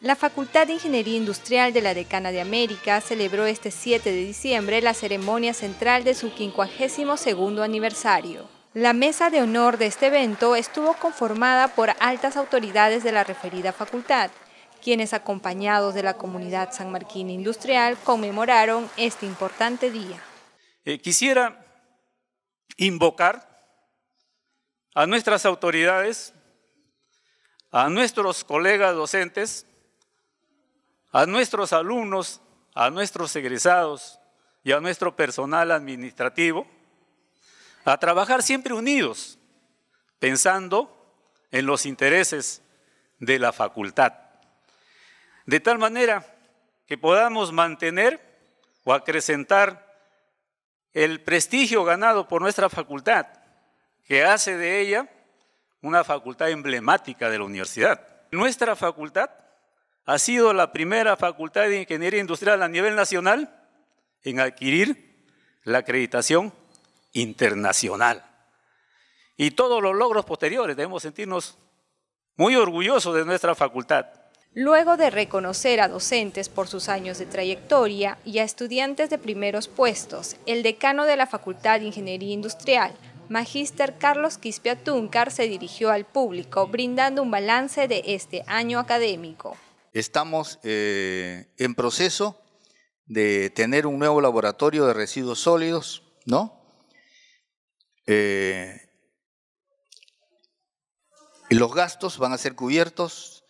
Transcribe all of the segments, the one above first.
La Facultad de Ingeniería Industrial de la Decana de América celebró este 7 de diciembre la ceremonia central de su 52 aniversario. La mesa de honor de este evento estuvo conformada por altas autoridades de la referida facultad, quienes acompañados de la comunidad San Marquín industrial conmemoraron este importante día. Eh, quisiera invocar a nuestras autoridades, a nuestros colegas docentes, a nuestros alumnos, a nuestros egresados y a nuestro personal administrativo, a trabajar siempre unidos, pensando en los intereses de la facultad. De tal manera que podamos mantener o acrecentar el prestigio ganado por nuestra facultad, que hace de ella una facultad emblemática de la universidad. Nuestra facultad ha sido la primera facultad de ingeniería industrial a nivel nacional en adquirir la acreditación internacional. Y todos los logros posteriores debemos sentirnos muy orgullosos de nuestra facultad. Luego de reconocer a docentes por sus años de trayectoria y a estudiantes de primeros puestos, el decano de la Facultad de Ingeniería Industrial, Magíster Carlos Quispia Túncar, se dirigió al público brindando un balance de este año académico. Estamos eh, en proceso de tener un nuevo laboratorio de residuos sólidos, ¿no? Eh, los gastos van a ser cubiertos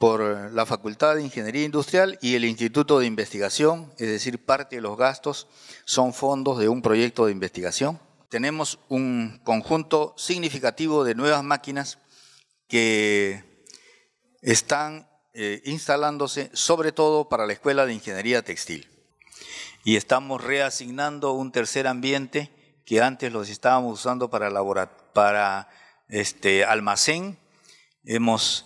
por eh, la Facultad de Ingeniería Industrial y el Instituto de Investigación, es decir, parte de los gastos son fondos de un proyecto de investigación. Tenemos un conjunto significativo de nuevas máquinas que están eh, instalándose sobre todo para la Escuela de Ingeniería Textil. Y estamos reasignando un tercer ambiente que antes los estábamos usando para, para este, almacén. Hemos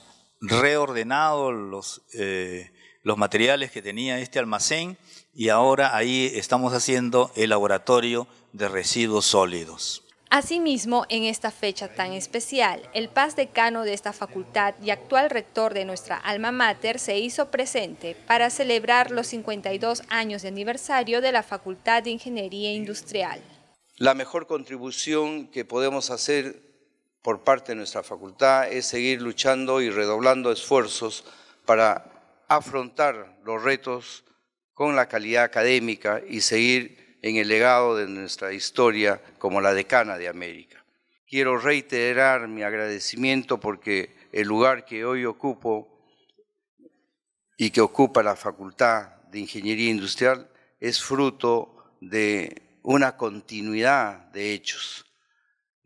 reordenado los, eh, los materiales que tenía este almacén y ahora ahí estamos haciendo el laboratorio de residuos sólidos. Asimismo, en esta fecha tan especial, el paz decano de esta facultad y actual rector de nuestra alma mater se hizo presente para celebrar los 52 años de aniversario de la Facultad de Ingeniería Industrial. La mejor contribución que podemos hacer por parte de nuestra facultad es seguir luchando y redoblando esfuerzos para afrontar los retos con la calidad académica y seguir en el legado de nuestra historia como la decana de América. Quiero reiterar mi agradecimiento porque el lugar que hoy ocupo y que ocupa la Facultad de Ingeniería Industrial es fruto de una continuidad de hechos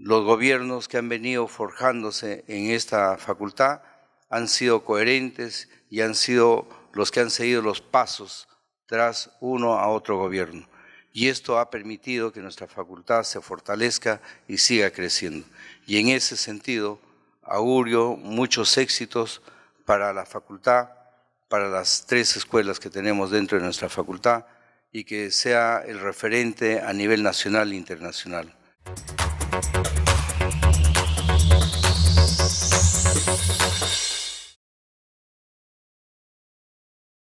los gobiernos que han venido forjándose en esta facultad han sido coherentes y han sido los que han seguido los pasos tras uno a otro gobierno. Y esto ha permitido que nuestra facultad se fortalezca y siga creciendo. Y en ese sentido, augurio muchos éxitos para la facultad, para las tres escuelas que tenemos dentro de nuestra facultad y que sea el referente a nivel nacional e internacional. you